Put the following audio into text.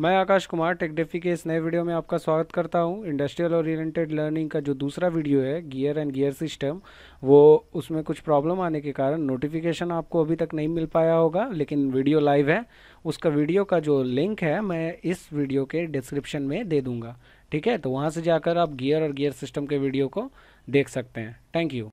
मैं आकाश कुमार टेकडेफी के इस नए वीडियो में आपका स्वागत करता हूं इंडस्ट्रियल ओरिएंटेड लर्निंग का जो दूसरा वीडियो है गियर एंड गियर सिस्टम वो उसमें कुछ प्रॉब्लम आने के कारण नोटिफिकेशन आपको अभी तक नहीं मिल पाया होगा लेकिन वीडियो लाइव है उसका वीडियो का जो लिंक है मैं इस वीडियो के डिस्क्रिप्शन में दे दूँगा ठीक है तो वहाँ से जाकर आप गियर और गियर सिस्टम के वीडियो को देख सकते हैं थैंक यू